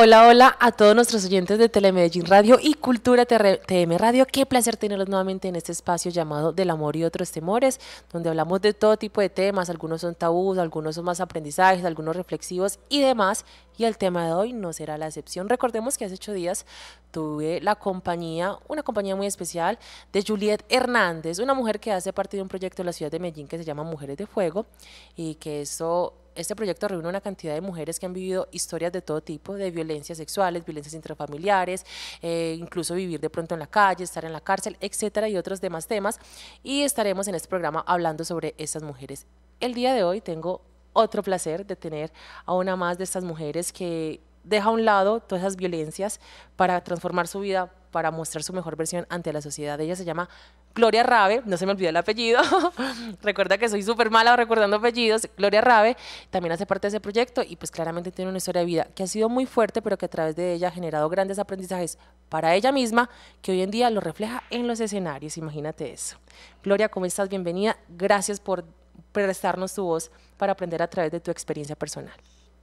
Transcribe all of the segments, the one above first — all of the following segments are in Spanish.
Hola, hola a todos nuestros oyentes de Telemedellín Radio y Cultura TM Radio. Qué placer tenerlos nuevamente en este espacio llamado Del Amor y Otros Temores, donde hablamos de todo tipo de temas. Algunos son tabús, algunos son más aprendizajes, algunos reflexivos y demás. Y el tema de hoy no será la excepción. Recordemos que hace ocho días tuve la compañía, una compañía muy especial, de Juliet Hernández, una mujer que hace parte de un proyecto de la ciudad de Medellín que se llama Mujeres de Fuego y que eso este proyecto reúne una cantidad de mujeres que han vivido historias de todo tipo, de violencias sexuales, violencias intrafamiliares, eh, incluso vivir de pronto en la calle, estar en la cárcel, etcétera, y otros demás temas. Y estaremos en este programa hablando sobre esas mujeres. El día de hoy tengo otro placer de tener a una más de estas mujeres que deja a un lado todas esas violencias para transformar su vida, para mostrar su mejor versión ante la sociedad. Ella se llama Gloria Rabe, no se me olvida el apellido, recuerda que soy súper mala recordando apellidos, Gloria Rabe también hace parte de ese proyecto y pues claramente tiene una historia de vida que ha sido muy fuerte, pero que a través de ella ha generado grandes aprendizajes para ella misma, que hoy en día lo refleja en los escenarios, imagínate eso. Gloria, ¿cómo estás? Bienvenida, gracias por prestarnos tu voz para aprender a través de tu experiencia personal.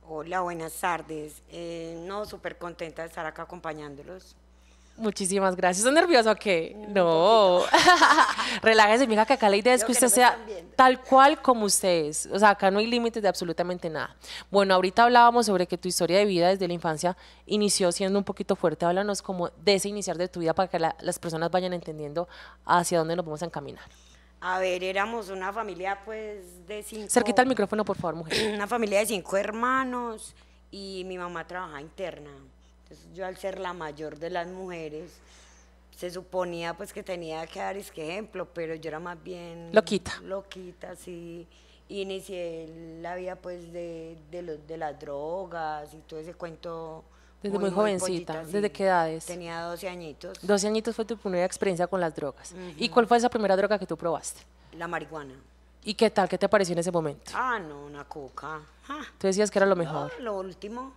Hola, buenas tardes. Eh, no, súper contenta de estar acá acompañándolos. Muchísimas gracias. ¿Estás nerviosa o qué? no. Relájese, mija, que acá la idea es que, usted sea tal cual como usted es. O sea, acá no hay límites de absolutamente nada. Bueno, ahorita hablábamos sobre que tu historia de vida desde la infancia inició siendo un poquito fuerte. Háblanos como de ese iniciar de tu vida para que las personas vayan entendiendo hacia dónde nos vamos a encaminar. A ver, éramos una familia pues de cinco... Cerquita el micrófono, por favor, mujer. Una familia de cinco hermanos y mi mamá trabajaba interna. Entonces yo al ser la mayor de las mujeres, se suponía pues que tenía que dar ejemplo, pero yo era más bien... Loquita. Loquita, sí. Inicié la vida pues de, los, de las drogas y todo ese cuento. Desde muy, jovencita, ¿desde qué edades? Tenía 12 añitos. 12 añitos fue tu primera experiencia con las drogas. ¿Y cuál fue esa primera droga que tú probaste? La marihuana. ¿Y qué tal? ¿Qué te pareció en ese momento? Ah, no, una coca. Tú decías que era lo mejor. lo último.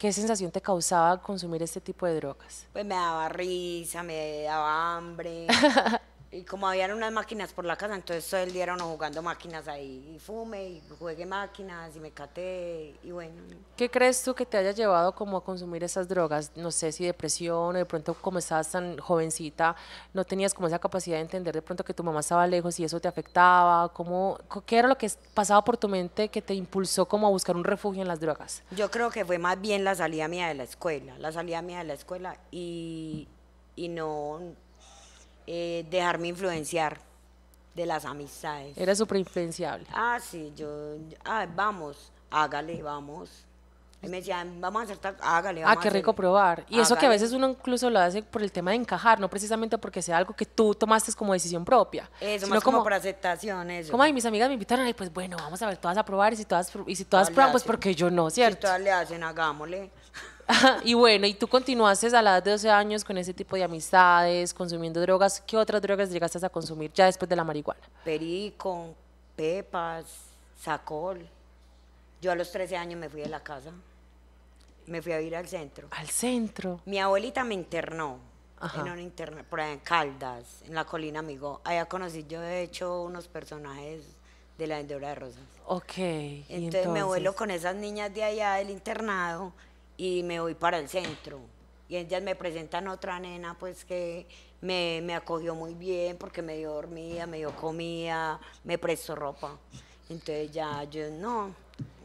¿Qué sensación te causaba consumir este tipo de drogas? Pues me daba risa, me daba hambre, Y como habían unas máquinas por la casa, entonces todo el día era jugando máquinas ahí. Y fume, y juegue máquinas, y me caté, y bueno. ¿Qué crees tú que te haya llevado como a consumir esas drogas? No sé si depresión, o de pronto como estabas tan jovencita, no tenías como esa capacidad de entender de pronto que tu mamá estaba lejos y eso te afectaba. ¿Cómo, ¿Qué era lo que pasaba por tu mente que te impulsó como a buscar un refugio en las drogas? Yo creo que fue más bien la salida mía de la escuela, la salida mía de la escuela y, y no eh, dejarme influenciar de las amistades. Era súper influenciable. Ah, sí, yo, ah, vamos, hágale, vamos. me decían, vamos a hacer hágale. Ah, vamos ah, qué rico probar. Y eso que a veces uno incluso lo hace por el tema de encajar, no precisamente porque sea algo que tú tomaste como decisión propia. Eso, más como, por aceptación, eso. Como, hay mis amigas me invitaron, ay, pues bueno, vamos a ver, todas a probar, y si todas, y si todas, pues porque yo no, ¿cierto? Si todas le hacen, hagámosle. y bueno, y tú continuaste a las de 12 años con ese tipo de amistades, consumiendo drogas. ¿Qué otras drogas llegaste a consumir ya después de la marihuana? Perico, pepas, sacol. Yo a los 13 años me fui de la casa. Me fui a ir al centro. ¿Al centro? Mi abuelita me internó. En un internet, por ahí en Caldas, en la colina, amigo. Allá conocí yo, de hecho, unos personajes de la vendedora de rosas. Ok. Entonces, entonces, me vuelo con esas niñas de allá del internado y me voy para el centro. Y ellas me presentan otra nena, pues que me, me acogió muy bien porque me dio dormida, me dio comida, me prestó ropa. Entonces ya yo no,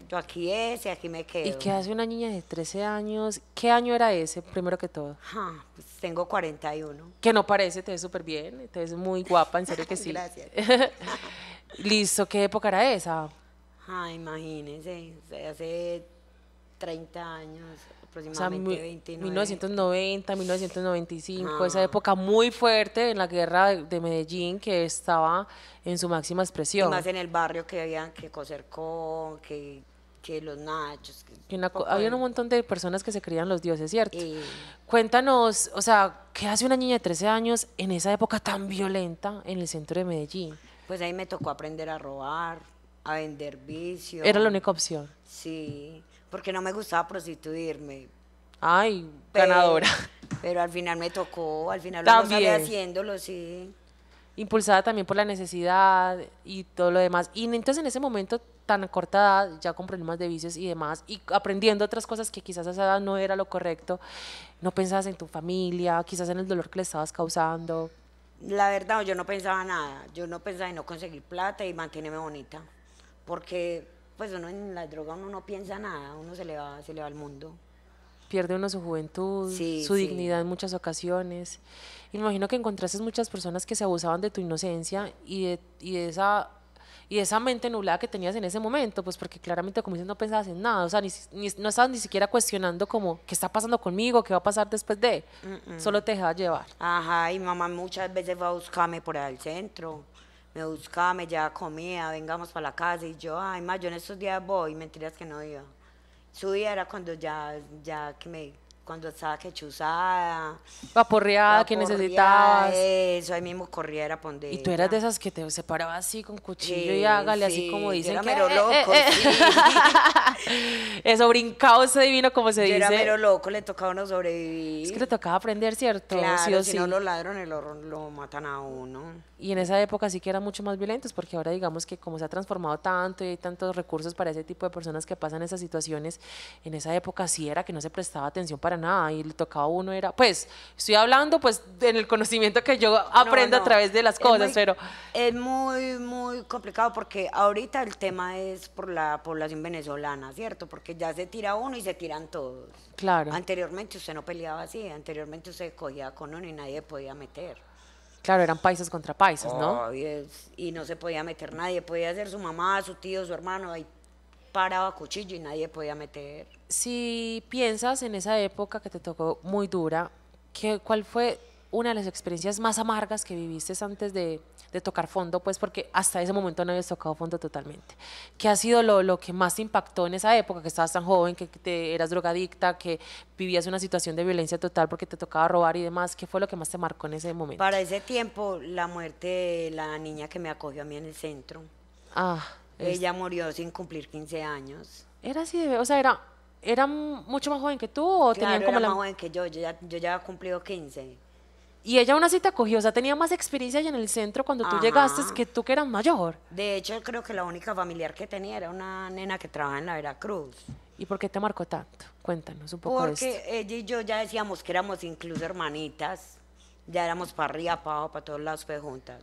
yo aquí es y aquí me quedo. ¿Y qué hace una niña de 13 años? ¿Qué año era ese, primero que todo? Ah, pues tengo 41. Que no parece, te ves súper bien, te ves muy guapa, en serio que sí. Gracias. Listo, ¿qué época era esa? Ah, imagínense, hace 30 años, aproximadamente o sea, 1990, 1995, esa época muy fuerte en la guerra de, Medellín que estaba en su máxima expresión. Y más en el barrio que habían que coser con, que, los nachos. Que un montón de personas que se creían los dioses, ¿cierto? Cuéntanos, o sea, ¿qué hace una niña de 13 años en esa época tan violenta en el centro de Medellín? Pues ahí me tocó aprender a robar, a vender vicio. Era la única opción. Sí porque no me gustaba prostituirme. Ay, ganadora. Pero al final me tocó, al final lo estaba haciéndolo, sí. Impulsada también por la necesidad y todo lo demás. Y entonces en ese momento tan corta edad, ya con problemas de vicios y demás, y aprendiendo otras cosas que quizás a esa edad no era lo correcto, no pensabas en tu familia, quizás en el dolor que le estabas causando. La verdad, yo no pensaba nada. Yo no pensaba en no conseguir plata y mantenerme bonita. Porque pues uno en la droga uno no piensa nada, uno se le va, se le va al mundo. Pierde uno su juventud, su dignidad en muchas ocasiones. imagino que encontraste muchas personas que se abusaban de tu inocencia y de, esa y esa mente nublada que tenías en ese momento, pues porque claramente como dices no pensabas en nada, o sea, ni, no estabas ni siquiera cuestionando como qué está pasando conmigo, qué va a pasar después de, mm, mm. solo te dejaba llevar. Ajá, y mamá muchas veces va a buscarme por ahí al centro me buscaba, me llevaba comida, vengamos para la casa. Y yo, ay, más yo en estos días voy, mentiras que no iba. día era cuando ya, ya que me, cuando estaba quechuzada. Vaporreada, que necesitabas. Eso, ahí mismo corría era Y tú eras de esas que te separaba así con cuchillo y hágale, así como dicen. Yo era mero eh, eh, loco, eh, sí. Eso, brincado ese divino, como se yo dice. Era mero loco, le tocaba uno sobrevivir. Es que le tocaba aprender, ¿cierto? Claro, si no lo el horror lo matan a uno y en esa época sí que eran mucho más violentos, porque ahora digamos que como se ha transformado tanto y hay tantos recursos para ese tipo de personas que pasan esas situaciones, en esa época sí era que no se prestaba atención para nada y le tocaba uno era, pues estoy hablando pues en el conocimiento que yo aprendo a través de las cosas, pero... Es muy, muy complicado porque ahorita el tema es por la población venezolana, ¿cierto? Porque ya se tira uno y se tiran todos. Claro. Anteriormente usted no peleaba así, anteriormente usted cogía con uno y nadie podía meter. Claro, eran paisas contra paisas, ¿no? y, no se podía meter nadie, podía ser su mamá, su tío, su hermano, ahí paraba cuchillo y nadie podía meter. Si piensas en esa época que te tocó muy dura, ¿qué, ¿cuál fue una de las experiencias más amargas que viviste antes de de tocar fondo, pues porque hasta ese momento no habías tocado fondo totalmente. ¿Qué ha sido lo, que más impactó en esa época, que estabas tan joven, que te, eras drogadicta, que vivías una situación de violencia total porque te tocaba robar y demás? ¿Qué fue lo que más te marcó en ese momento? Para ese tiempo, la muerte de la niña que me acogió a mí en el centro. Ah. Ella murió sin cumplir 15 años. Era así O sea, era... ¿Era mucho más joven que tú o tenían como era la... más joven que yo, yo ya, yo ya cumplido 15. Y ella aún así te acogió, o sea, tenía más experiencia allá en el centro cuando tú llegaste que tú que eras mayor. De hecho, creo que la única familiar que tenía era una nena que trabajaba en la Veracruz. ¿Y por qué te marcó tanto? Cuéntanos un poco Porque de esto. ella y yo ya decíamos que éramos incluso hermanitas, ya éramos para arriba, para todos lados, pues, juntas.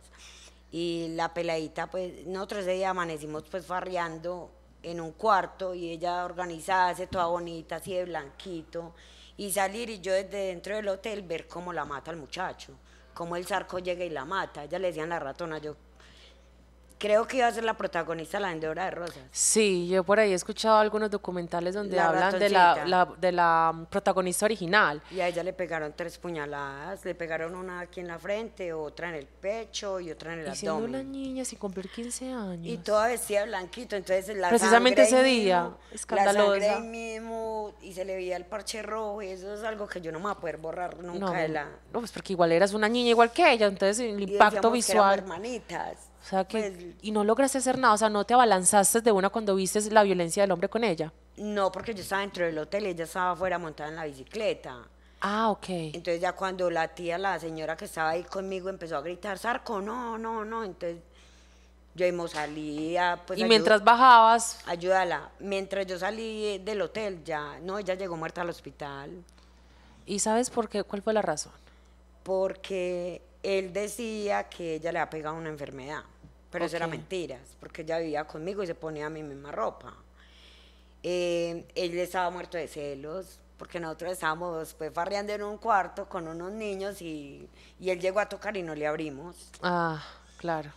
Y la peladita, pues, nosotros ese día amanecimos pues farreando en un cuarto y ella organizada, toda bonita, así de blanquito y salir y yo desde dentro del hotel ver cómo la mata el muchacho, cómo el zarco llega y la mata. Ella le decían la ratona, yo creo que iba a ser la protagonista la vendedora de rosas. Sí, yo por ahí he escuchado algunos documentales donde hablan de la, de la mm, protagonista original. Y a ella le pegaron tres puñaladas, le pegaron una aquí en la frente, otra en el pecho y otra en el y siendo una niña sin cumplir 15 años. Y toda vestida blanquito, entonces la Precisamente ese día, mismo, escandalosa. La mismo, y se le veía el parche rojo, y eso es algo que yo no me voy a poder borrar nunca de la... No, pues porque igual eras una niña igual que ella, entonces el impacto visual. Que hermanitas. O sea, que, pues, y no lograste hacer nada, o sea, no te abalanzaste de una cuando viste la violencia del hombre con ella. No, porque yo estaba dentro del hotel y ella estaba afuera montada en la bicicleta. Ah, ok. Entonces ya cuando la tía, la señora que estaba ahí conmigo empezó a gritar, Sarco, no, no, no, entonces yo mismo salía. Pues, y mientras bajabas. Ayúdala. Mientras yo salí del hotel, ya, no, ella llegó muerta al hospital. ¿Y sabes por qué? ¿Cuál fue la razón? Porque él decía que ella le ha pegado una enfermedad. Pero eso era mentiras, porque ella vivía conmigo y se ponía mi misma ropa. Eh, él estaba muerto de celos, porque nosotros estábamos pues farreando en un cuarto con unos niños y, él llegó a tocar y no le abrimos. Ah, claro.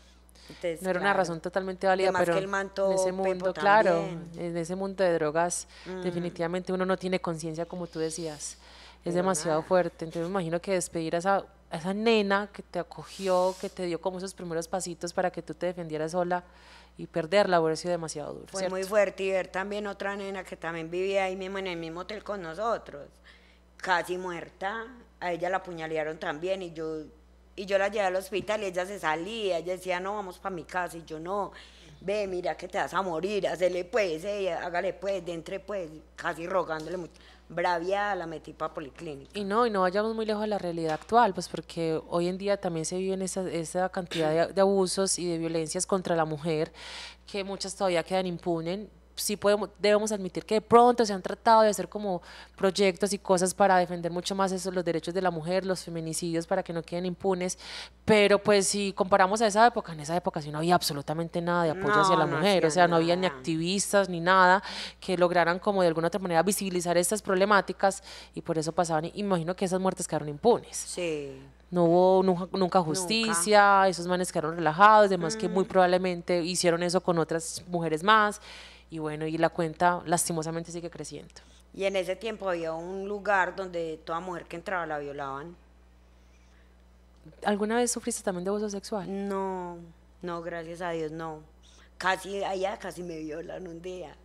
no era una razón totalmente válida, pero en ese mundo, claro, en ese mundo de drogas, mm. definitivamente uno no tiene conciencia como tú decías. Es demasiado fuerte. Entonces me imagino que despedir a esa esa nena que te acogió, que te dio como esos primeros pasitos para que tú te defendieras sola y perderla hubiera sido demasiado duro. Fue muy fuerte y ver también otra nena que también vivía ahí mismo en el mismo hotel con nosotros, casi muerta, a ella la apuñalearon también y yo, y yo la llevé al hospital y ella se salía, ella decía, no, vamos para mi casa y yo no, ve, mira que te vas a morir, hazle pues, eh, hágale pues, de entre pues, casi rogándole mucho a la metipa Policlínica. Y no, y no vayamos muy lejos de la realidad actual, pues porque hoy en día también se viven esa, esa cantidad de, abusos y de violencias contra la mujer que muchas todavía quedan impunes sí podemos, debemos admitir que de pronto se han tratado de hacer como proyectos y cosas para defender mucho más eso, los derechos de la mujer, los feminicidios, para que no queden impunes, pero pues si comparamos a esa época, en esa época sí no había absolutamente nada de apoyo hacia la mujer, o sea, no había ni activistas ni nada que lograran como de alguna otra manera visibilizar estas problemáticas y por eso pasaban, imagino que esas muertes quedaron impunes. Sí no hubo nunca, justicia, esos manes quedaron relajados, además que muy mm. probablemente hicieron eso con otras mujeres más y bueno, y la cuenta lastimosamente sigue creciendo. Y en ese tiempo había un lugar donde toda mujer que entraba la violaban. ¿Alguna vez sufriste también de abuso sexual? No, no, gracias a Dios, no. Casi allá, casi me violan un día.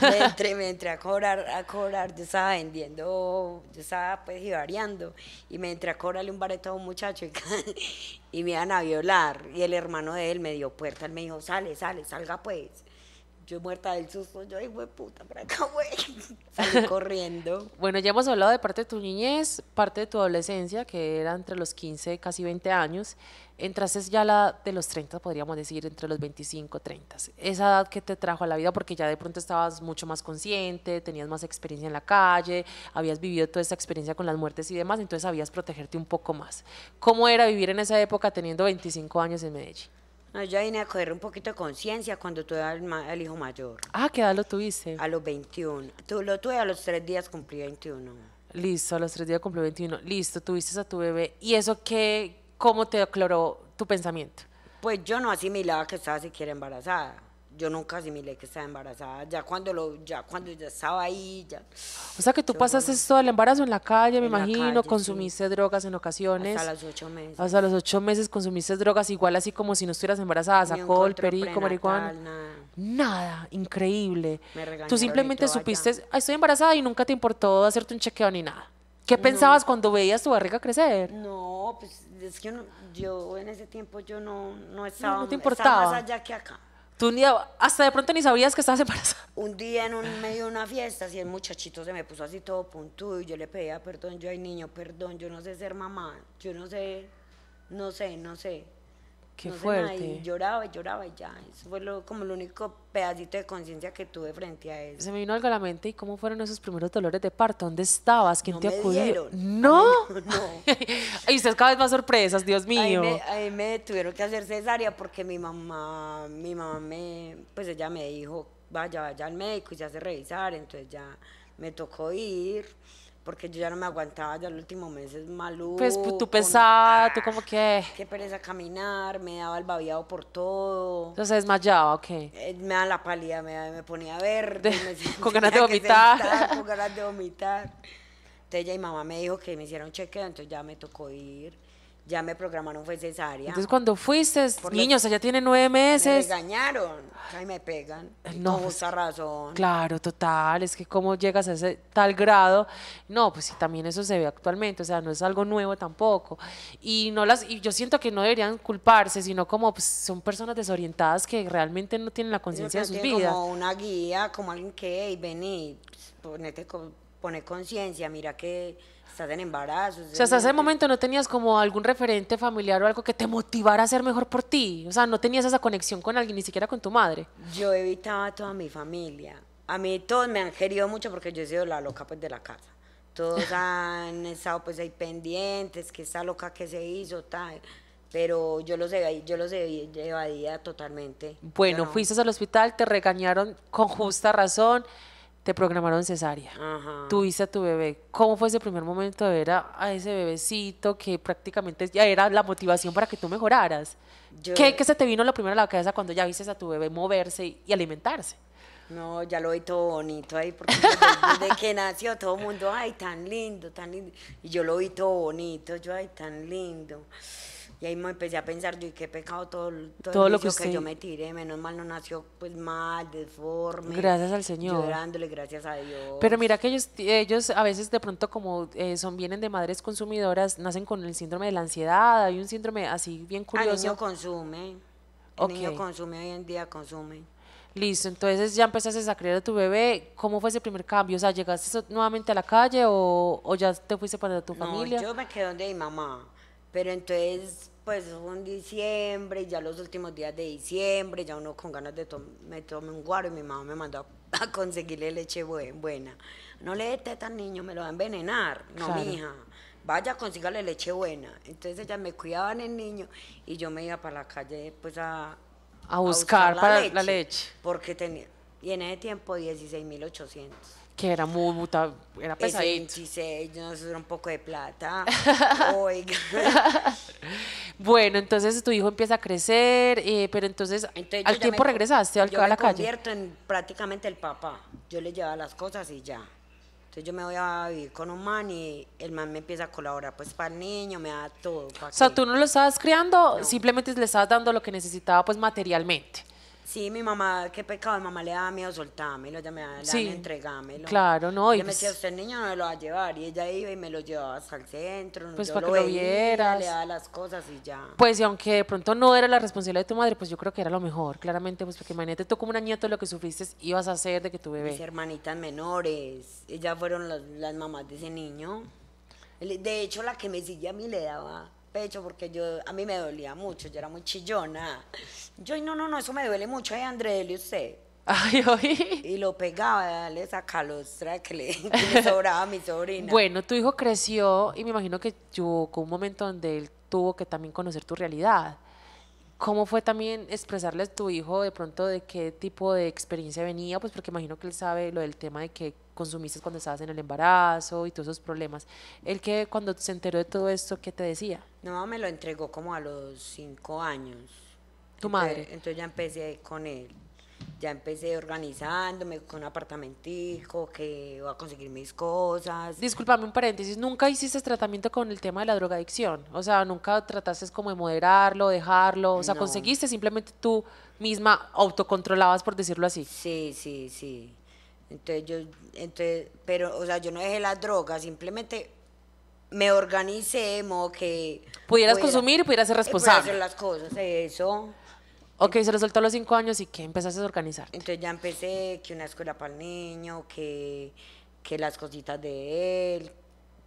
Me entré, a cobrar, a cobrar, yo estaba vendiendo, yo estaba pues variando y me entré a cobrarle un bareto a un muchacho y, y me iban a violar y el hermano de él me dio puerta, él me dijo, sale, sale, salga pues yo muerta del susto, yo hijo de puta, para acá, güey. Salí corriendo. bueno, ya hemos hablado de parte de tu niñez, parte de tu adolescencia, que era entre los 15, casi 20 años. Entraste ya la de los 30, podríamos decir, entre los 25, 30. Esa edad que te trajo a la vida, porque ya de pronto estabas mucho más consciente, tenías más experiencia en la calle, habías vivido toda esa experiencia con las muertes y demás, entonces sabías protegerte un poco más. ¿Cómo era vivir en esa época teniendo 25 años en Medellín? No, yo vine a coger un poquito de conciencia cuando tuve al, hijo mayor, Ah, ¿qué edad lo tuviste? a los 21. Tú, lo tuve a los tres días, cumplí 21. Listo, a los tres días cumplí 21. Listo, tuviste a tu bebé. ¿Y eso qué, cómo te aclaró tu pensamiento? Pues yo no asimilaba que estaba siquiera embarazada yo nunca asimilé que estaba embarazada, ya cuando lo, ya cuando ya estaba ahí, ya. O sea que tú pasaste todo el embarazo en la calle, me imagino, consumiste drogas en ocasiones. Hasta los ocho meses. Hasta los ocho meses consumiste drogas, igual así como si no estuvieras embarazada, el perico, marihuana. Nada. increíble. Me tú simplemente supiste, ah, estoy embarazada y nunca te importó hacerte un chequeo ni nada. ¿Qué pensabas cuando veías tu barriga crecer? No, pues es que yo, en ese tiempo yo no, no estaba no, te importaba. más allá que acá. Tú un día, hasta de pronto ni sabías que estabas embarazada. Un día en un medio de una fiesta, si el muchachito se me puso así todo puntudo y yo le pedía perdón, yo ay niño, perdón, yo no sé ser mamá, yo no sé, no sé, no sé. Qué fuerte. y lloraba lloraba y ya. Eso fue como el único pedacito de conciencia que tuve frente a eso. Se me vino algo a la mente. ¿Y cómo fueron esos primeros dolores de parto? ¿Dónde estabas? ¿Quién te acudió? No. no. y ustedes cada vez más sorpresas, Dios mío. Ahí me, me, tuvieron que hacer cesárea porque mi mamá, mi mamá me, pues ella me dijo, vaya, vaya al médico y se hace revisar. Entonces ya me tocó ir porque yo ya no me aguantaba, ya los últimos meses maluco. Pues, pues tú pesada, tú ah, como que... Qué pereza caminar, me daba el babiado por todo. Entonces desmayaba, ok. Eh, me daba la palida, me, ponía verde. con ganas de vomitar. con ganas de vomitar. Entonces ya mi mamá me dijo que me hicieron un chequeo, entonces ya me tocó ir ya me programaron fue cesárea. Entonces cuando fuiste, o niños, ya tiene nueve meses. Me engañaron, ahí me pegan. No, pues justa razón. Claro, total, es que cómo llegas a ese tal grado. No, pues sí, también eso se ve actualmente, o sea, no es algo nuevo tampoco. Y no las, y yo siento que no deberían culparse, sino como pues, son personas desorientadas que realmente no tienen la conciencia de sus vidas. Como una guía, como alguien que, hey, vení, ponete, pone conciencia, mira que estás en embarazo. O sea, hasta ese momento no tenías como algún referente familiar o algo que te motivara a ser mejor por ti. O sea, no tenías esa conexión con alguien, ni siquiera con tu madre. Yo evitaba a toda mi familia. A mí todos me han querido mucho porque yo he sido la loca pues de la casa. Todos han estado pues ahí pendientes, que esa loca que se hizo, tal pero yo los, evadía, yo los evadía totalmente. Bueno, fuiste al hospital, te regañaron con justa razón, te programaron cesárea, tú viste a tu bebé. ¿Cómo fue ese primer momento de ver a, ese bebecito que prácticamente ya era la motivación para que tú mejoraras? ¿Qué, se te vino lo primero a la cabeza cuando ya viste a tu bebé moverse y alimentarse? No, ya lo vi todo bonito ahí, porque desde que nació todo el mundo, ay, tan lindo, tan lindo. Y yo lo vi todo bonito, yo, ay, tan lindo. Y ahí me empecé a pensar, yo, y qué pecado todo, todo, lo que, yo me tiré, menos mal no nació pues mal, deforme. Gracias al Señor. Llorándole, gracias a Dios. Pero mira que ellos, ellos a veces de pronto como eh, son vienen de madres consumidoras, nacen con el síndrome de la ansiedad, hay un síndrome así bien curioso. El niño consume, el niño consume hoy en día, consume. Listo, entonces ya empezaste a criar a tu bebé. ¿Cómo fue ese primer cambio? O sea, ¿llegaste nuevamente a la calle o, ya te fuiste para tu no, familia? Yo me quedé donde mi mamá. Pero entonces, pues un diciembre, ya los últimos días de diciembre, ya uno con ganas de me tome un guaro y mi mamá me mandó a, conseguirle leche buena. No le dé al niño, me lo va a envenenar. No, mi mija, vaya, consígale leche buena. Entonces ellas me cuidaban el niño y yo me iba para la calle pues a... buscar, la leche. Porque tenía, y en ese tiempo 16.800 que era muy, puta, era pesadito. Sí, 26, no era un poco de plata. bueno, entonces tu hijo empieza a crecer, eh, pero entonces, al tiempo regresaste al, a la calle. Yo convierto en prácticamente el papá. Yo le llevaba las cosas y ya. Entonces yo me voy a vivir con un man y el man me empieza a colaborar pues para el niño, me da todo. o sea, tú no lo estabas criando, simplemente le estabas dando lo que necesitaba pues materialmente. Sí, mi mamá, qué pecado, mi mamá le daba miedo soltámelo, ella me daba entregámelo. Claro, no. Y yo me decía, pues usted niño no me lo va a llevar, y ella iba y me lo llevaba hasta el centro, pues yo para lo que lo le daba las cosas y ya. Pues y aunque de pronto no era la responsabilidad de tu madre, pues yo creo que era lo mejor, claramente, pues porque imagínate tú como una nieta lo que sufriste ibas a hacer de que tu bebé. Mis hermanitas menores, ellas fueron las, las mamás de ese niño. De hecho, la que me sigue a mí le daba pecho porque yo, a mí me dolía mucho, yo era muy chillona. Yo, no, no, no, eso me duele mucho, ay eh, André, y usted. Ay, Y lo pegaba, dale esa calostra que le, que sobraba a mi sobrina. Bueno, tu hijo creció y me imagino que tuvo un momento donde él tuvo que también conocer tu realidad. ¿Cómo fue también expresarle a tu hijo de pronto de qué tipo de experiencia venía? Pues porque imagino que él sabe lo del tema de que consumiste cuando estabas en el embarazo y todos esos problemas. el que cuando se enteró de todo esto, qué te decía? No, me lo entregó como a los cinco años. ¿Tu madre? Entonces, entonces ya empecé con él ya empecé organizándome con un apartamentico, que voy a conseguir mis cosas. Disculpame un paréntesis, ¿nunca hiciste tratamiento con el tema de la drogadicción? O sea, ¿nunca trataste como de moderarlo, dejarlo? O sea, ¿conseguiste simplemente tú misma autocontrolabas, por decirlo así? Sí, sí, sí. Entonces yo, entonces, pero, o sea, yo no dejé las drogas, simplemente me organicé, modo que... Pudieras consumir y pudieras ser responsable. las cosas, eso. Ok, se soltó a los cinco años y que empezaste a organizar. Entonces ya empecé que una escuela para el niño, que, que las cositas de él,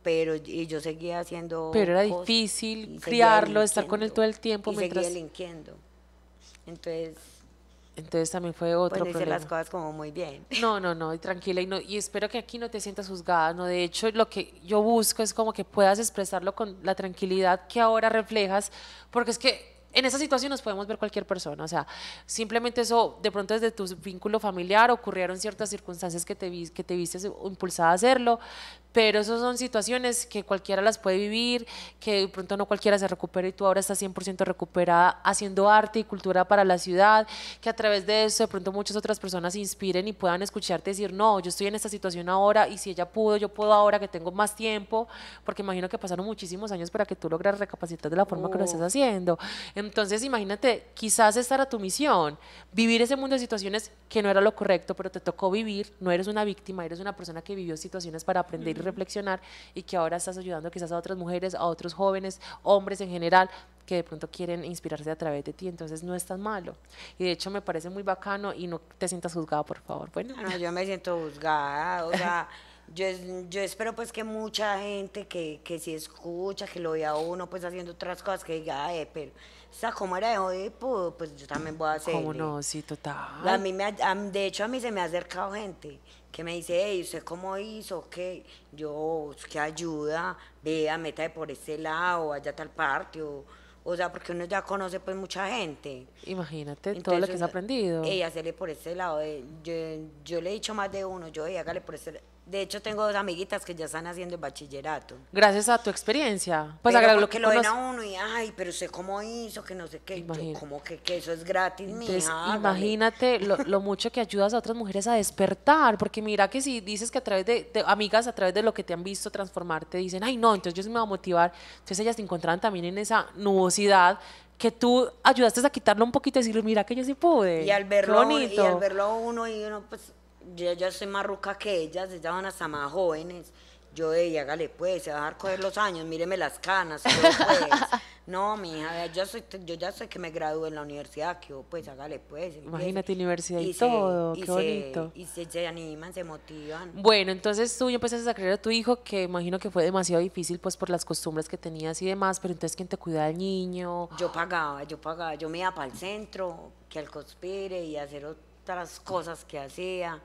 pero y yo seguía haciendo. Pero era difícil criarlo, estar con él todo el tiempo. Y mientras... seguía delinquiendo. Entonces. Entonces también fue otro pues, problema. las cosas como muy bien. No, no, no, y tranquila y no y espero que aquí no te sientas juzgada, no, de hecho lo que yo busco es como que puedas expresarlo con la tranquilidad que ahora reflejas, porque es que en esa situación nos podemos ver cualquier persona, o sea, simplemente eso, de pronto desde tu vínculo familiar ocurrieron ciertas circunstancias que te, que te viste impulsada a hacerlo, pero esas son situaciones que cualquiera las puede vivir, que de pronto no cualquiera se recupera y tú ahora estás 100% recuperada haciendo arte y cultura para la ciudad, que a través de eso de pronto muchas otras personas se inspiren y puedan escucharte decir, no, yo estoy en esta situación ahora y si ella pudo, yo puedo ahora que tengo más tiempo, porque imagino que pasaron muchísimos años para que tú logras recapacitar de la forma que lo estás haciendo. Entonces imagínate, quizás esta era tu misión, vivir ese mundo de situaciones que no era lo correcto, pero te tocó vivir, no eres una víctima, eres una persona que vivió situaciones para aprender reflexionar y que ahora estás ayudando quizás a otras mujeres, a otros jóvenes, hombres en general que de pronto quieren inspirarse a través de ti, entonces no estás malo. Y de hecho me parece muy bacano y no te sientas juzgada, por favor. Bueno, no, ah, yo me siento juzgada, o sea, yo, yo, espero pues que mucha gente que, que si escucha, que lo vea uno pues haciendo otras cosas, que diga, eh pero esa como era de hoy pues, yo también voy a hacer. ¿Cómo no? Sí, total. A mí me, de hecho a mí se me ha acercado gente que me dice, hey, ¿usted cómo hizo? ¿Qué? Yo, ¿qué ayuda? Vea, meta de por ese lado, allá tal parte, o, sea, porque uno ya conoce pues mucha gente. Imagínate todo lo que has aprendido. Y hacerle por ese lado, yo, le he dicho más de uno, yo, hágale por este lado de hecho, tengo dos amiguitas que ya están haciendo el bachillerato. Gracias a tu experiencia. Pues pero lo que lo ven a uno y, ay, pero sé cómo hizo, que no sé qué. Como que, eso es gratis, Imagínate lo, mucho que ayudas a otras mujeres a despertar, porque mira que si dices que a través de, amigas, a través de lo que te han visto transformarte, dicen, ay, no, entonces yo sí me voy a motivar. Entonces ellas te encuentran también en esa nubosidad que tú ayudaste a quitarlo un poquito y decirle, mira que yo sí pude. Y al verlo, y al verlo uno y uno, pues yo ya soy más ruca que ellas, ellas van hasta más jóvenes. Yo, ella, hágale pues, se va a dejar coger los años, míreme las canas, pues. No, yo, yo ya sé que me gradué en la universidad, que yo, pues, hágale pues. Imagínate, universidad y, todo, qué bonito. Y se, animan, se motivan. Bueno, entonces tú empezaste a creer a tu hijo, que imagino que fue demasiado difícil, pues, por las costumbres que tenías y demás, pero entonces, ¿quién te cuidaba al niño? Yo pagaba, yo pagaba, yo me iba para el centro, que al conspire y hacer otro otras cosas que hacía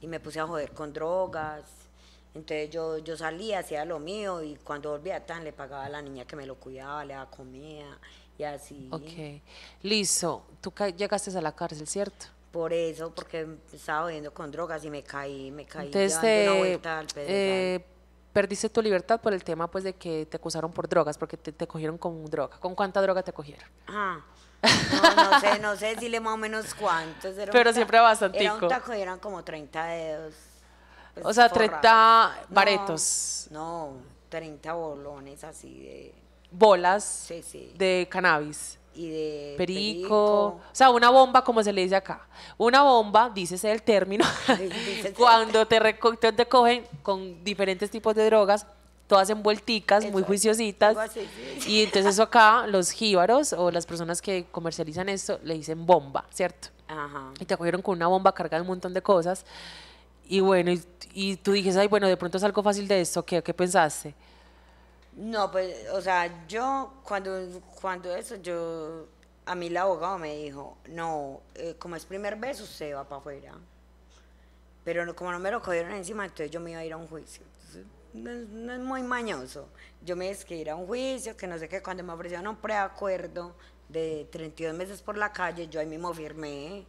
y me puse a joder con drogas. Entonces yo, yo salía, hacía lo mío y cuando volvía tan le pagaba a la niña que me lo cuidaba, le daba comida y así. Ok, listo. Tú llegaste a la cárcel, ¿cierto? Por eso, porque estaba jodiendo con drogas y me caí, me caí. Entonces, eh, eh, perdiste tu libertad por el tema pues de que te acusaron por drogas, porque te, cogieron con droga. ¿Con cuánta droga te cogieron? Ah. No, no sé, no sé decirle más o menos cuántos. Pero siempre bastante. Era un taco eran como 30 dedos. Pues, o sea, 30 baretos. No, 30 bolones así de... Bolas de cannabis. Y de perico. O sea, una bomba, como se le dice acá. Una bomba, dícese el término, cuando te, recogen te cogen con diferentes tipos de drogas todas envuelticas, muy juiciositas. Y entonces acá, los jíbaros o las personas que comercializan esto, le dicen bomba, ¿cierto? Y te cogieron con una bomba cargada de un montón de cosas. Y bueno, y, tú dices ay, bueno, de pronto es algo fácil de esto, ¿qué, qué pensaste? No, pues, o sea, yo cuando, cuando eso, yo, a mí el abogado me dijo, no, eh, como es primer beso, se va para afuera. Pero como no me lo cogieron encima, entonces yo me iba a ir a un juicio no, es muy mañoso. Yo me que ir a un juicio, que no sé qué, cuando me ofrecieron un preacuerdo de 32 meses por la calle, yo ahí mismo firmé.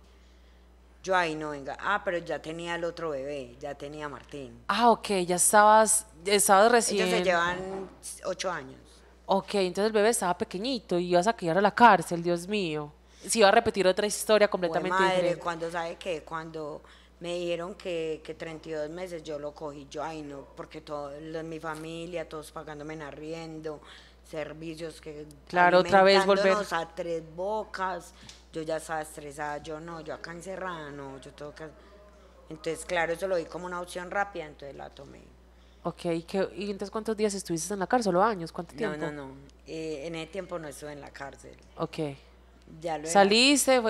Yo ahí no venga. Ah, pero ya tenía el otro bebé, ya tenía Martín. Ah, ok, ya estabas, estabas recién. Ellos se llevan ocho años. Ok, entonces el bebé estaba pequeñito y ibas a quedar a la cárcel, Dios mío. Si iba a repetir otra historia completamente madre, cuando sabe que cuando me dijeron que, que 32 meses yo lo cogí, yo, ahí no, porque toda mi familia, todos pagándome en arriendo, servicios que... Claro, otra vez volver. a tres bocas, yo ya estaba estresada, yo no, yo acá encerrada, no, yo tengo que... Entonces, claro, eso lo vi como una opción rápida, entonces la tomé. Ok, ¿y, entonces cuántos días estuviste en la cárcel o años? ¿Cuánto tiempo? No, no, eh, no, en ese tiempo no estuve en la cárcel. Ok. Saliste,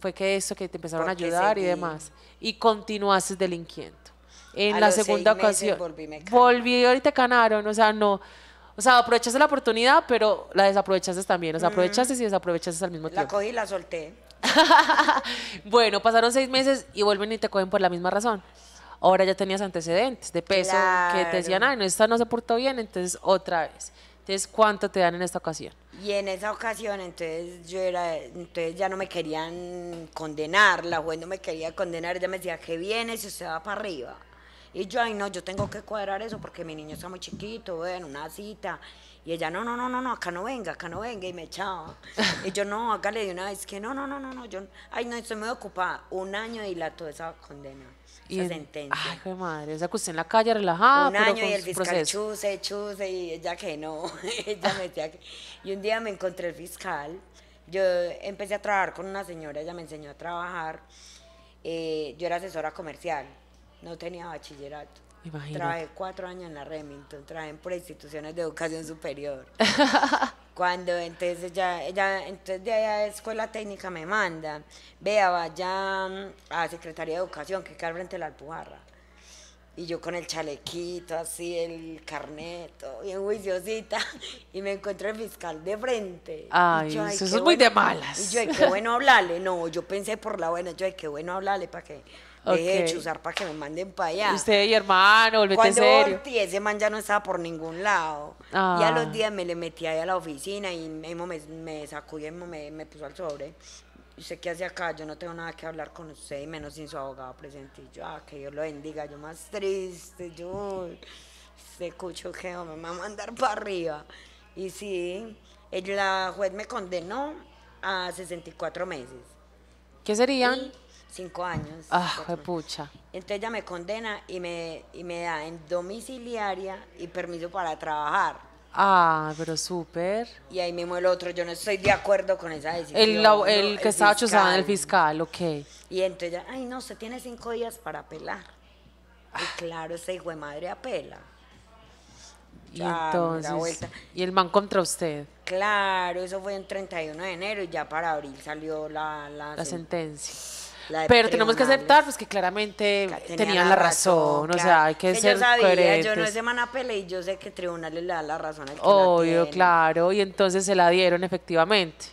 fue, que eso, que te empezaron a ayudar y demás. Y continuaste delinquiendo. En la segunda ocasión. volví, y te ganaron o sea, no. O sea, aprovechaste la oportunidad, pero la desaprovechaste también. O sea, aprovechaste y desaprovechaste al mismo tiempo. La cogí y la solté. bueno, pasaron seis meses y vuelven y te cogen por la misma razón. Ahora ya tenías antecedentes de peso que te decían, ay, no, esta no se portó bien, entonces otra vez. Entonces, ¿cuánto te dan en esta ocasión? Y en esa ocasión, entonces yo era, entonces ya no me querían condenar, la juez no me quería condenar, ella me decía, ¿qué viene si usted va para arriba? Y yo, ay no, yo tengo que cuadrar eso porque mi niño está muy chiquito, en una cita. Y ella, no, no, no, no, no, acá no venga, acá no venga, y me echaba. y yo, no, hágale de una vez que no, no, no, no, no, yo, ay no, estoy muy ocupada. Un año y la toda esa condena y, esa Ay, qué madre, o sea, en la calle relajada. Un año y el fiscal chuse, chuse, y ella que no, Y un día me encontré el fiscal, yo empecé a trabajar con una señora, ella me enseñó a trabajar, eh, yo era asesora comercial, no tenía bachillerato. Imagínate. Trabajé cuatro años en la Remington, trabajé por instituciones de educación superior. Cuando entonces ya, ella, entonces de allá de escuela técnica me manda, vea, vaya mm, a Secretaría de Educación, que queda frente a la alpujarra. Y yo con el chalequito, así, el carneto, bien juiciosita. Y me encuentro el fiscal de frente. Ay, eso es muy de malas. Y yo, ay, qué bueno hablarle. No, yo pensé por la buena, yo, ay, qué bueno hablarle, ¿para qué? de de usar para que me manden para allá. Usted y hermano, volvete Cuando serio. Volteé, ese man ya no estaba por ningún lado. Y a los ah. días me le metí ahí a la oficina y me, me y me, puso al sobre. ¿Usted qué hace acá? Yo no tengo nada que hablar con usted menos sin su abogado presente. Y yo, ah, que Dios lo bendiga. Yo más triste, yo, se este escucho que me va a mandar para arriba. Y sí, el, la juez me condenó a 64 meses. ¿Qué serían? Cinco años. Ah, pucha. Entonces ella me condena y me, y me da en domiciliaria y permiso para trabajar. Ah, pero súper. Y ahí mismo el otro, yo no estoy de acuerdo con esa decisión. El, que estaba estaba en el fiscal, ok. Y entonces, ay, no, se tiene cinco días para apelar. Y ah. claro, ese hijo de madre apela. Y entonces, y el man contra usted. Claro, eso fue en 31 de enero y ya para abril salió la sentencia. Pero tenemos que aceptar pues que claramente tenían, la razón, o sea, hay que, ser yo sabía, Yo no es semana peleé y yo sé que tribunales le da la razón al que Obvio, claro, y entonces se la dieron efectivamente.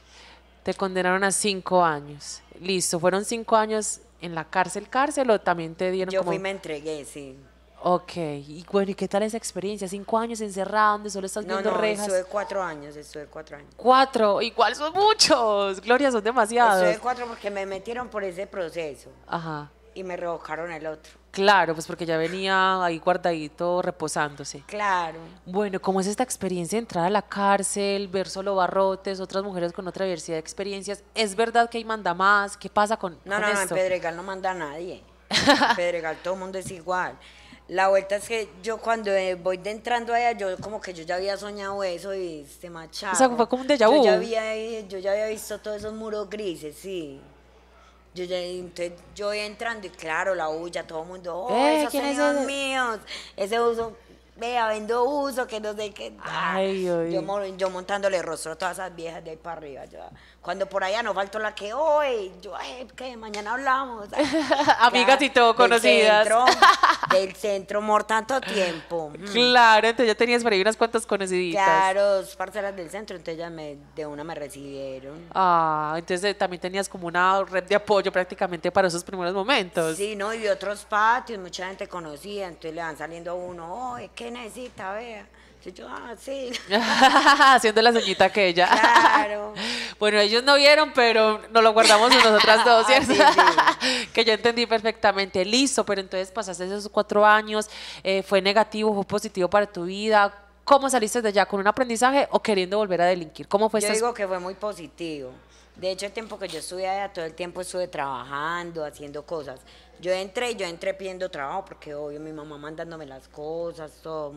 Te condenaron a cinco años. Listo, fueron cinco años en la cárcel, cárcel, o también te dieron Yo como... fui, me entregué, sí. Ok, y bueno, ¿y qué tal esa experiencia? ¿Cinco años encerrada donde solo estás viendo rejas? No, estuve cuatro años, estuve cuatro años. ¿Cuatro? Igual son muchos, Gloria, son demasiados. Estuve cuatro porque me metieron por ese proceso. Ajá. Y me revocaron el otro. Claro, pues porque ya venía ahí guardadito, reposándose. Claro. Bueno, ¿cómo es esta experiencia de entrar a la cárcel, ver solo barrotes, otras mujeres con otra diversidad de experiencias? ¿Es verdad que ahí manda más? ¿Qué pasa con, no, no, No, en Pedregal no manda a nadie. en Pedregal todo el mundo es igual. La vuelta es que yo cuando eh, voy de entrando allá, yo como que yo ya había soñado eso y este machado. O sea, fue como un déjà vu. Yo ya había, eh, yo ya había visto todos esos muros grises, sí. Yo ya, entonces yo voy entrando y claro, la huya, todo el mundo, oh, eh, esos son míos, ese uso vea, vendo uso, que no sé qué. Ah, ay, ay. Yo, montándole rostro a todas esas viejas de ahí para arriba. cuando por allá no faltó la que hoy, yo, ay, que mañana hablamos. Amigas y todo conocidas. Del centro, mor tanto tiempo. Mm. Claro, entonces ya tenías por ahí unas cuantas conociditas. Claro, parcelas del centro, entonces ya me, de una me recibieron. Ah, entonces eh, también tenías como una red de apoyo prácticamente para esos primeros momentos. Sí, no, y otros patios, mucha gente conocía, entonces le van saliendo uno, hoy necesita? Vea. yo, ah, sí. Haciendo la ceñita que ella. Claro. bueno, ellos no vieron, pero nos lo guardamos nosotras dos, ¿cierto? Ah, que yo entendí perfectamente. Listo, pero entonces pasaste esos cuatro años, eh, fue negativo, fue positivo para tu vida. ¿Cómo saliste de allá? ¿Con un aprendizaje o queriendo volver a delinquir? ¿Cómo fue eso Yo digo que fue muy positivo de hecho, el tiempo que yo estuve allá, todo el tiempo estuve trabajando, haciendo cosas. Yo entré, yo entré pidiendo trabajo, porque obvio mi mamá mandándome las cosas, todo.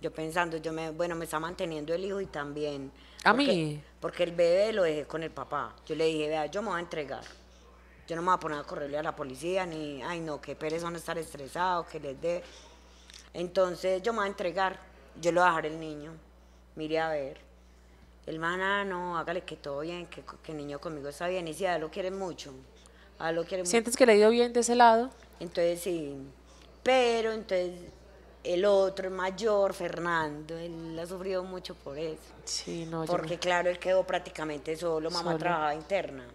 Yo pensando, yo me, bueno, me está manteniendo el hijo y también. A mí. Porque el bebé lo dejé con el papá. Yo le dije, vea, yo me voy a entregar. Yo no me voy a poner a correrle a la policía, ni, ay no, que pereza a estar estresado, que les dé. Entonces yo me voy a entregar, yo lo voy a dejar el niño. Mire a ver el hermana, ah, no, hágale que todo bien, que, que el niño conmigo está bien, y si a él lo quiere mucho, a lo quiere ¿Sientes que le dio bien de ese lado? Entonces sí, pero entonces el otro, el mayor, Fernando, él ha sufrido mucho por eso. Sí, no, Porque claro, él quedó prácticamente solo, mamá trabajaba interna.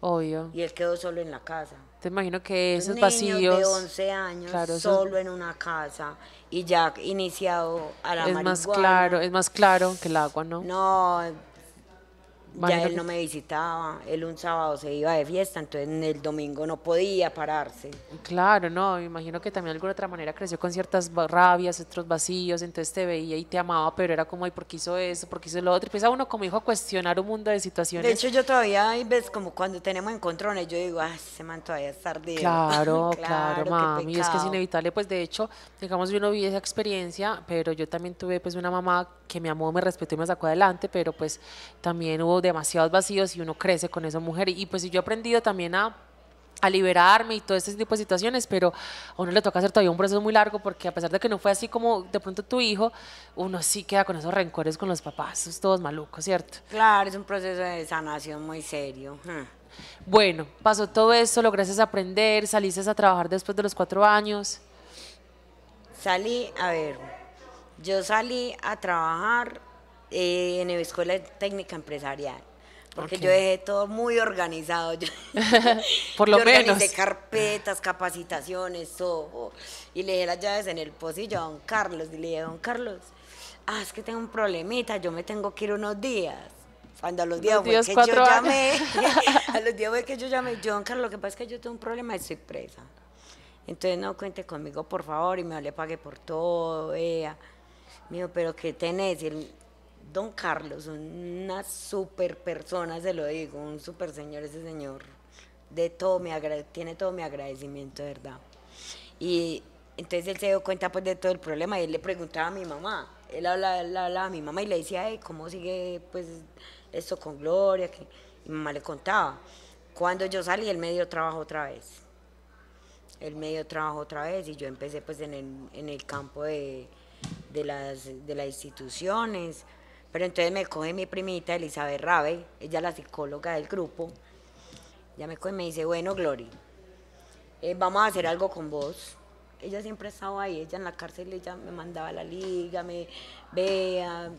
Obvio. Y él quedó solo en la casa. Te imagino que esos vacíos. de 11 años claro, solo en una casa y ya iniciado a la es Más claro, es más claro que el agua, ¿no? No, ya él no me visitaba, él un sábado se iba de fiesta, entonces en el domingo no podía pararse. Claro, no, me imagino que también de alguna otra manera creció con ciertas rabias, otros vacíos, entonces te veía y te amaba, pero era como, ay, ¿por qué hizo eso? ¿Por qué hizo lo otro? Empieza uno como hijo a cuestionar un mundo de situaciones. De hecho, yo todavía, hay como cuando tenemos encontrones, yo digo, ah, se mantuvo todavía es Claro, claro, claro mami, es que es inevitable, pues de hecho, digamos, yo no vi esa experiencia, pero yo también tuve pues una mamá que me amó, me respetó y me sacó adelante, pero pues también hubo demasiados vacíos y uno crece con esa mujer. Y pues yo he aprendido también a liberarme y todo este tipo de situaciones, pero a uno le toca hacer todavía un proceso muy largo porque a pesar de que no fue así como de pronto tu hijo, uno sí queda con esos rencores con los papás, todos malucos, ¿cierto? Claro, es un proceso de sanación muy serio. Hmm. Bueno, pasó todo eso, lograste aprender, saliste a trabajar después de los cuatro años. Salí, a ver, yo salí a trabajar eh, en la Escuela Técnica Empresarial. Porque yo dejé todo muy organizado. Yo, Por lo menos. de carpetas, capacitaciones, todo. Y le dije las llaves en el pocillo a don Carlos. Y le dije, don Carlos, ah, es que tengo un problemita, yo me tengo que ir unos días. Cuando a los días, que yo llamé, a los días fue que yo llamé, yo, don Carlos, lo que pasa es que yo tengo un problema y estoy presa. Entonces no cuente conmigo, por favor, y me le pague por todo, mío Me pero ¿qué tenés? Y don Carlos, una super persona, se lo digo, un super señor ese señor. De todo tiene todo mi agradecimiento, de verdad. Y entonces él se dio cuenta pues de todo el problema y él le preguntaba a mi mamá. Él hablaba, a mi mamá y le decía, ¿cómo sigue pues esto con Gloria? mi mamá le contaba. Cuando yo salí, él medio dio trabajo otra vez. Él medio dio trabajo otra vez y yo empecé pues en el, campo de, de, las, de las instituciones. Pero entonces me coge mi primita Elizabeth Rabe, ella la psicóloga del grupo. Ya me coge y me dice, bueno, Glory, eh, vamos a hacer algo con vos. Ella siempre ha estado ahí, ella en la cárcel, ella me mandaba la liga, me vea,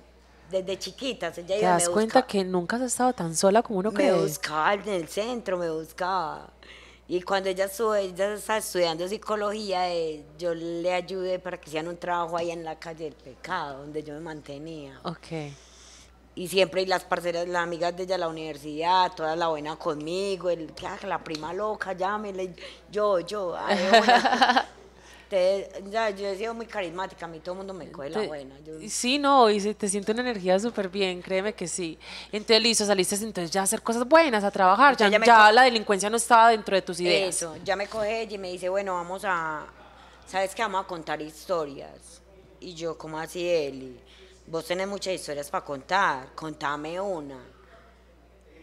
desde chiquitas. Ella Te das cuenta que nunca has estado tan sola como uno cree. Me buscaba en el centro, me buscaba y cuando ella, sube, ella está estudiando psicología, eh, yo le ayudé para que hicieran un trabajo ahí en la calle del pecado, donde yo me mantenía. Ok. Y siempre, y las parceras, las amigas de ella, la universidad, todas la buena conmigo, el, ah, la prima loca, llámele, yo, yo. Ay, ya, yo he sido muy carismática, a mí todo el mundo me eh, coge la buena. Sí, no, y te siento una energía súper bien, créeme que sí. Entonces, listo, saliste entonces ya a hacer cosas buenas, a trabajar, ya, la delincuencia no estaba dentro de tus ideas. Eso, ya me coge y me dice, bueno, vamos a, ¿sabes qué? Vamos a contar historias. Y yo, como así, Eli? Vos tenés muchas historias para contar, contame una.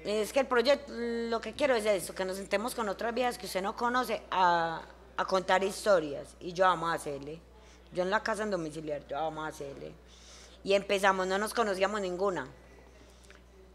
Es que el proyecto, lo que quiero es eso, que nos sentemos con otras vidas que usted no conoce a a contar historias y yo vamos a hacerle. Yo en la casa en domiciliar, yo vamos a hacerle. Y empezamos, no nos conocíamos ninguna.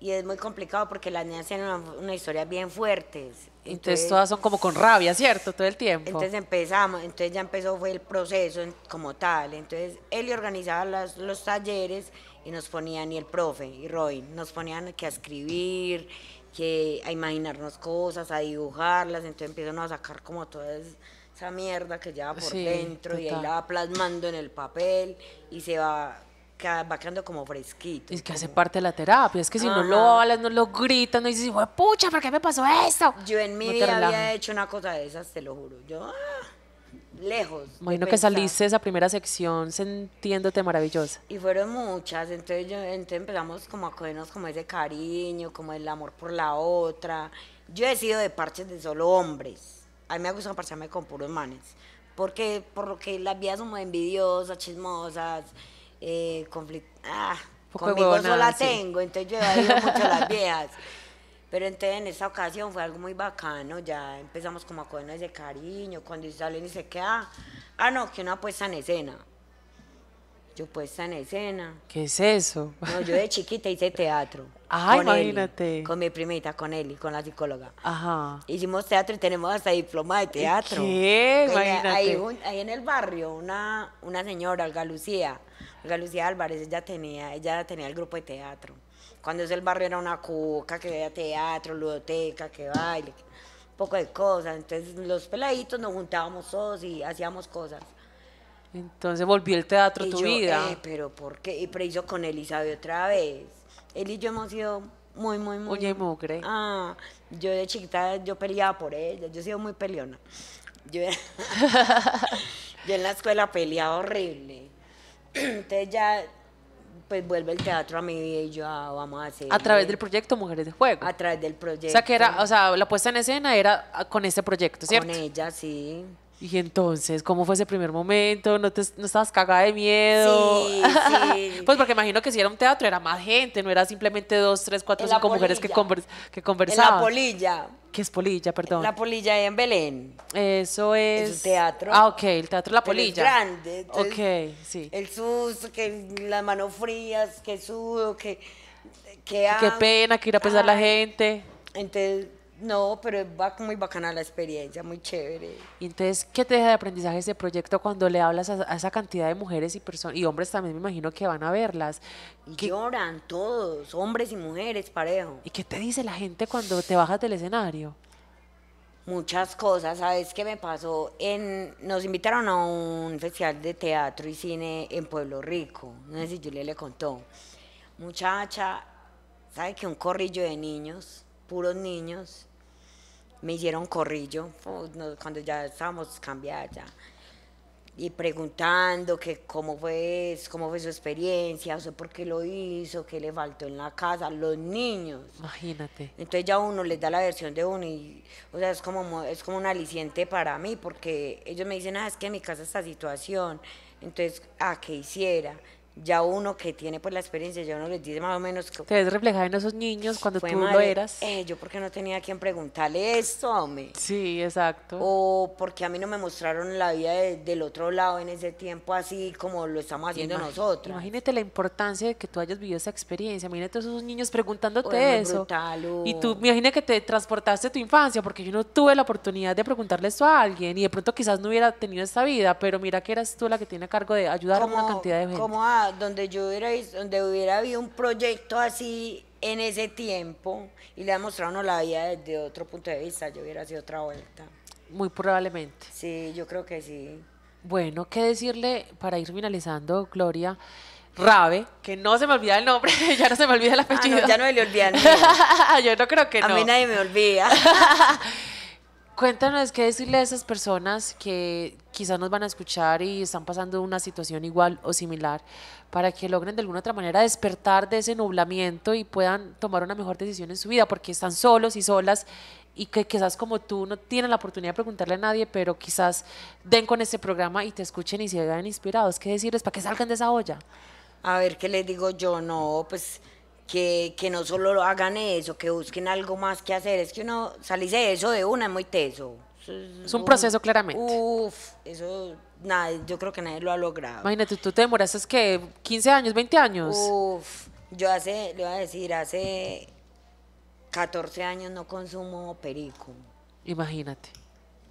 Y es muy complicado porque las niñas tienen una, historia bien fuertes. Entonces, todas son como con rabia, ¿cierto? Todo el tiempo. Entonces empezamos, entonces ya empezó fue el proceso como tal. Entonces él organizaba las, los talleres y nos ponían, y el profe, y Roy, nos ponían que a escribir, que a imaginarnos cosas, a dibujarlas, entonces empiezan a sacar como todas esa mierda que lleva por dentro y ahí la va plasmando en el papel y se va quedando como fresquito. Es que hace parte de la terapia, es que si no lo hablas, no lo gritas, no dices, pucha, ¿por qué me pasó esto? Yo en mi vida había hecho una cosa de esas, te lo juro. Yo, ah, lejos. Imagino que saliste esa primera sección sintiéndote maravillosa. Y fueron muchas, entonces, yo, entonces empezamos como a cogernos como ese cariño, como el amor por la otra. Yo he sido de parches de solo hombres a mí me gusta parcharme con puros manes, porque las vías son muy envidiosas, chismosas, eh, ah, conmigo no sola tengo, entonces yo he mucho las viejas. Pero entonces en esta ocasión fue algo muy bacano, ya empezamos como a cogernos de cariño, cuando salen y se queda, ah no, que una puesta en escena. Yo puesta en escena. ¿Qué es eso? No, yo de chiquita hice teatro. ¡Ay! con imagínate. con mi primita, con Eli, con la psicóloga. Ajá. Hicimos teatro y tenemos hasta diploma de teatro. Pues, imagínate. Ahí, en el barrio, una, una señora, Olga Lucía, Olga Lucía Álvarez, ella tenía, ella tenía el grupo de teatro. Cuando es el barrio era una cuca, que veía teatro, ludoteca, que baile, un poco de cosas. Entonces los peladitos nos juntábamos todos y hacíamos cosas. Entonces volvió el teatro a tu eh, vida. Eh, pero ¿por qué? Y prehizo con Elizabeth otra vez. Él y yo hemos sido muy, muy, muy. Oye, mugre. Ah, yo de chiquita yo peleaba por ella, yo he sido muy peleona. Yo, en la escuela peleaba horrible. Entonces ya pues vuelve el teatro a mi vida y yo ah, vamos a hacer. A través del proyecto Mujeres de Juego. A través del proyecto. O sea, que era, o sea, la puesta en escena era ah, con este proyecto, ¿cierto? Con ella, sí. Y entonces, ¿cómo fue ese primer momento? ¿No, te, estabas cagada de miedo? Sí, sí. pues porque imagino que si era un teatro era más gente, no era simplemente dos, tres, cuatro, cinco mujeres que, que conversaban. la polilla. ¿Qué es polilla, perdón? La polilla en Belén. Eso es... Es teatro. Ah, ok, el teatro La Polilla. grande. ok, sí. El susto, que las manos frías, que sudo, que... que qué pena, que ir a pesar la gente. Entonces no, pero es muy bacana la experiencia, muy chévere. entonces, ¿qué te deja de aprendizaje ese proyecto cuando le hablas a, esa cantidad de mujeres y personas y hombres también me imagino que van a verlas? lloran todos, hombres y mujeres, parejo. ¿Y qué te dice la gente cuando te bajas del escenario? Muchas cosas, ¿sabes qué me pasó? En, nos invitaron a un festival de teatro y cine en Pueblo Rico, no sé si Julia le contó. Muchacha, ¿sabe que un corrillo de niños, puros niños, me hicieron corrillo, cuando ya estábamos cambiada ya. Y preguntando que cómo fue, cómo fue su experiencia, o sea, por qué lo hizo, qué le faltó en la casa, los niños. Imagínate. Entonces ya uno les da la versión de uno y, o sea, es como, es como un aliciente para mí, porque ellos me dicen, ah, es que en mi casa esta situación, entonces, a ah, qué hiciera ya uno que tiene pues la experiencia, ya uno les dice más o menos... Que, Te ves reflejada en esos niños cuando tú lo eras. Eh, yo porque no tenía a quien preguntarle esto, mí Sí, exacto. O porque a mí no me mostraron la vida del otro lado en ese tiempo así como lo estamos haciendo nosotros. Imagínate la importancia de que tú hayas vivido esa experiencia. Imagínate esos niños preguntándote eso. Y tú, imagínate que te transportaste tu infancia, porque yo no tuve la oportunidad de preguntarle esto a alguien y de pronto quizás no hubiera tenido esta vida, pero mira que eras tú la que tiene a cargo de ayudar a una cantidad de gente. Como donde yo hubiera donde hubiera habido un proyecto así en ese tiempo y le ha mostrado la vida desde otro punto de vista, yo hubiera sido otra vuelta. Muy probablemente. Sí, yo creo que sí. Bueno, ¿qué decirle para ir finalizando, Gloria? Rabe, que no se me olvida el nombre, ya no se me olvida la ah, apellido. ya no me le olvida Yo no creo que no. A mí nadie me olvida. Cuéntanos qué decirle a esas personas que quizás nos van a escuchar y están pasando una situación igual o similar para que logren de alguna otra manera despertar de ese nublamiento y puedan tomar una mejor decisión en su vida, porque están solos y solas y que quizás como tú no tienen la oportunidad de preguntarle a nadie, pero quizás den con este programa y te escuchen y se vean inspirados. ¿Qué decirles para que salgan de esa olla? A ver, ¿qué les digo yo? No, pues que, que, no solo lo hagan eso, que busquen algo más que hacer. Es que uno salirse de eso de una es muy teso. Es, un proceso, claramente. Uf, eso, yo creo que nadie lo ha logrado. Imagínate, tú te demoras, es que 15 años, 20 años. Uf, yo hace, le voy a decir, hace 14 años no consumo perico. Imagínate.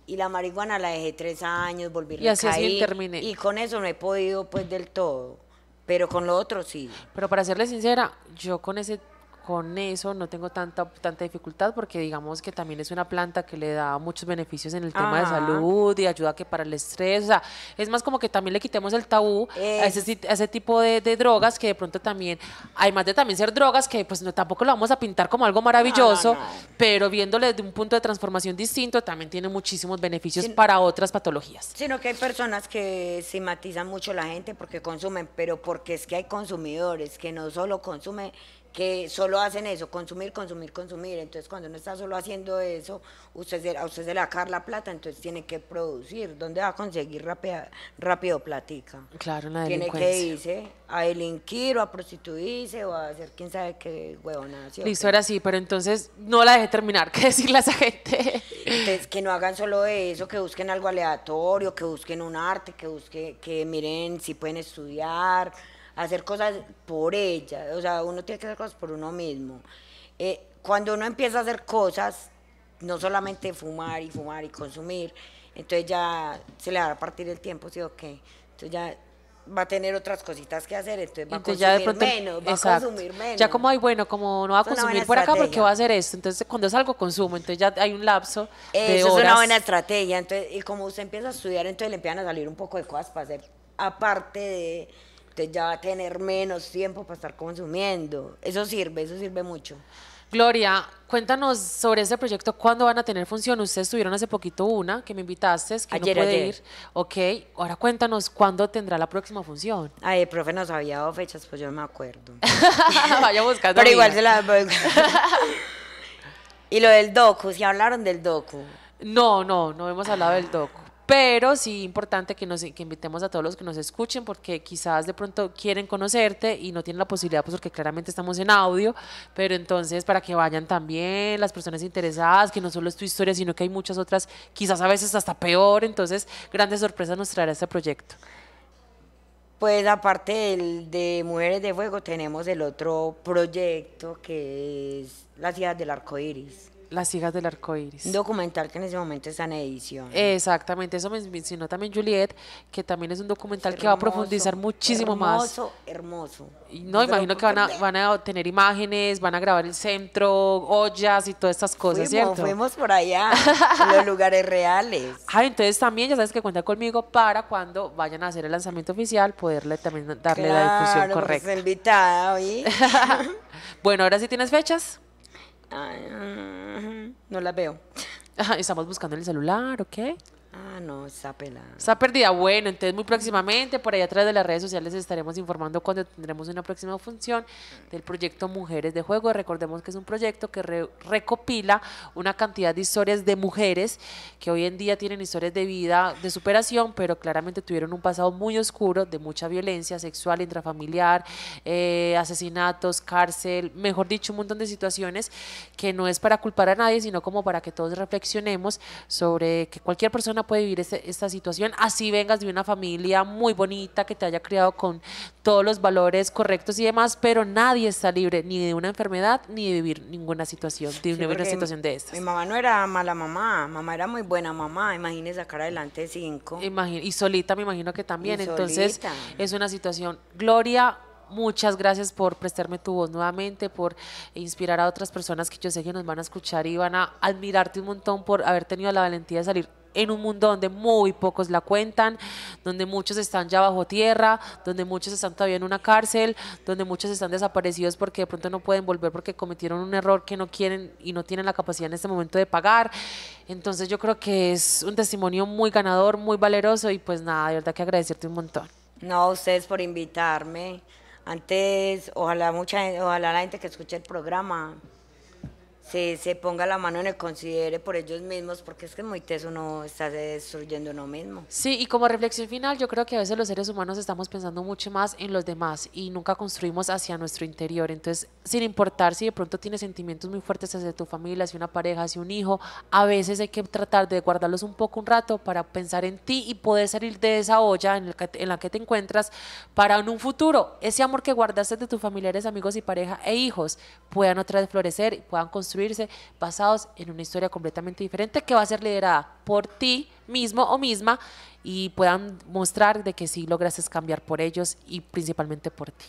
Y la marihuana la dejé tres años, volví a Y así terminé. Y con eso no he podido, pues, del todo pero con lo otro sí. Pero para serle sincera, yo con ese con eso no tengo tanta, tanta dificultad porque digamos que también es una planta que le da muchos beneficios en el tema de salud y ayuda que para el estrés, es más como que también le quitemos el tabú a, ese, tipo de, drogas que de pronto también, además de también ser drogas que pues no, tampoco lo vamos a pintar como algo maravilloso, pero viéndole de un punto de transformación distinto también tiene muchísimos beneficios para otras patologías. Sino que hay personas que simatizan mucho la gente porque consumen, pero porque es que hay consumidores que no solo consumen, que solo hacen eso, consumir, consumir, consumir. Entonces, cuando uno está solo haciendo eso, usted, a usted se le va la plata, entonces tiene que producir. ¿Dónde va a conseguir rápido platica? Claro, la Tiene que irse a delinquir o a prostituirse o a hacer quién sabe qué huevona. Listo, era así pero entonces no la dejé terminar. ¿Qué decirle a esa gente? Entonces, que no hagan solo eso, que busquen algo aleatorio, que busquen un arte, que, busquen, que miren si pueden estudiar hacer cosas por ella, o sea, uno tiene que hacer cosas por uno mismo. Eh, cuando uno empieza a hacer cosas, no solamente fumar y fumar y consumir, entonces ya se le va a partir el tiempo, sí o Entonces ya va a tener otras cositas que hacer, entonces va a consumir menos, va a consumir menos. Ya como, hay bueno, como no va a consumir por acá porque va a hacer esto, entonces cuando es algo consumo, entonces ya hay un lapso Eso de es una buena estrategia, entonces, y como usted empieza a estudiar, entonces le empiezan a salir un poco de cosas para hacer, aparte de ya va a tener menos tiempo para estar consumiendo. Eso sirve, eso sirve mucho. Gloria, cuéntanos sobre ese proyecto, ¿cuándo van a tener función? Ustedes tuvieron hace poquito una que me invitaste, que ayer, no pude ir. Ok, ahora cuéntanos, ¿cuándo tendrá la próxima función? Ay, profe nos había dado fechas, pues yo no me acuerdo. Vaya buscando. Pero igual se la Y lo del docu, ¿si hablaron del docu? No, no, no hemos hablado del docu pero sí importante que nos invitemos a todos los que nos escuchen porque quizás de pronto quieren conocerte y no tienen la posibilidad pues porque claramente estamos en audio, pero entonces para que vayan también las personas interesadas, que no solo es tu historia, sino que hay muchas otras, quizás a veces hasta peor, entonces grandes sorpresas nos traerá este proyecto. Pues aparte de Mujeres de Fuego tenemos el otro proyecto que es La Ciudad del Arco Iris las hijas del arco iris. Un documental que en ese momento está en edición. Exactamente, eso me mencionó también Juliet, que también es un documental que va a profundizar muchísimo más. Hermoso, hermoso. No, imagino que van a, van a tener imágenes, van a grabar el centro, ollas y todas estas cosas, fuimos, ¿cierto? Fuimos por allá, en los lugares reales. Ah, entonces también ya sabes que cuenta conmigo para cuando vayan a hacer el lanzamiento oficial, poderle también darle la difusión pues, correcta. Pues invitada, bueno, ahora sí tienes fechas no la veo. estamos buscando el celular, ¿ok? Ah, no, está pelada. Está perdida. Bueno, entonces muy próximamente, por ahí atrás de las redes sociales estaremos informando cuando tendremos una próxima función del proyecto Mujeres de Juego. Recordemos que es un proyecto que recopila una cantidad de historias de mujeres que hoy en día tienen historias de vida, de superación, pero claramente tuvieron un pasado muy oscuro de mucha violencia sexual, intrafamiliar, eh, asesinatos, cárcel, mejor dicho, un montón de situaciones que no es para culpar a nadie, sino como para que todos reflexionemos sobre que cualquier persona puede vivir esta situación, así vengas de una familia muy bonita que te haya criado con todos los valores correctos y demás, pero nadie está libre ni de una enfermedad ni de vivir ninguna situación, de una situación de estas. Mi mamá no era mala mamá, mamá era muy buena mamá, imagínese sacar adelante cinco. y solita me imagino que también, entonces es una situación. Gloria, muchas gracias por prestarme tu voz nuevamente, por inspirar a otras personas que yo sé que nos van a escuchar y van a admirarte un montón por haber tenido la valentía de salir en un mundo donde muy pocos la cuentan, donde muchos están ya bajo tierra, donde muchos están todavía en una cárcel, donde muchos están desaparecidos porque de pronto no pueden volver porque cometieron un error que no quieren y no tienen la capacidad en este momento de pagar. Entonces yo creo que es un testimonio muy ganador, muy valeroso y pues nada, de verdad que agradecerte un montón. No, a ustedes por invitarme. Antes, ojalá mucha ojalá la gente que escuche el programa se, se ponga la mano en el considere por ellos mismos, porque es que muy teso no está destruyendo uno mismo. Sí, y como reflexión final, yo creo que a veces los seres humanos estamos pensando mucho más en los demás y nunca construimos hacia nuestro interior. Entonces, sin importar si de pronto tienes sentimientos muy fuertes hacia tu familia, hacia una pareja, hacia un hijo, a veces hay que tratar de guardarlos un poco un rato para pensar en ti y poder salir de esa olla en, en la que te encuentras para en un futuro ese amor que guardaste de tus familiares, amigos y pareja e hijos puedan otra vez florecer y puedan construir basados en una historia completamente diferente que va a ser liderada por ti mismo o misma y puedan mostrar de que sí logras cambiar por ellos y principalmente por ti.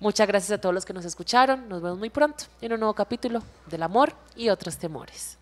Muchas gracias a todos los que nos escucharon. Nos vemos muy pronto en un nuevo capítulo del amor y otros temores.